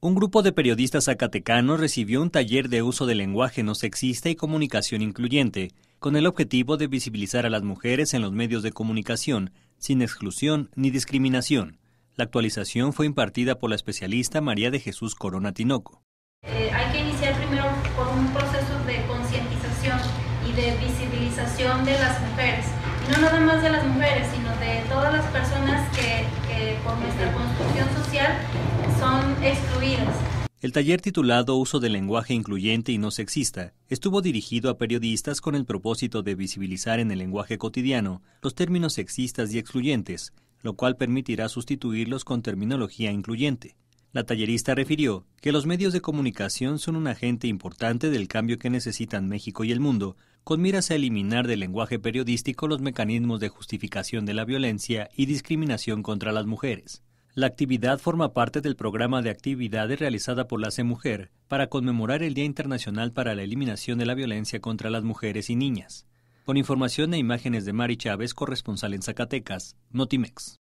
un grupo de periodistas zacatecanos recibió un taller de uso del lenguaje no sexista y comunicación incluyente, con el objetivo de visibilizar a las mujeres en los medios de comunicación, sin exclusión ni discriminación. La actualización fue impartida por la especialista María de Jesús Corona Tinoco. Eh, hay que iniciar primero con un proceso de concientización y de visibilización de las mujeres. no nada más de las mujeres, sino de todas las personas que, que por nuestra construcción social son el taller titulado Uso del lenguaje incluyente y no sexista estuvo dirigido a periodistas con el propósito de visibilizar en el lenguaje cotidiano los términos sexistas y excluyentes, lo cual permitirá sustituirlos con terminología incluyente. La tallerista refirió que los medios de comunicación son un agente importante del cambio que necesitan México y el mundo, con miras a eliminar del lenguaje periodístico los mecanismos de justificación de la violencia y discriminación contra las mujeres. La actividad forma parte del programa de actividades realizada por la CEMUJER para conmemorar el Día Internacional para la Eliminación de la Violencia contra las Mujeres y Niñas. Con información e imágenes de Mari Chávez, corresponsal en Zacatecas, Notimex.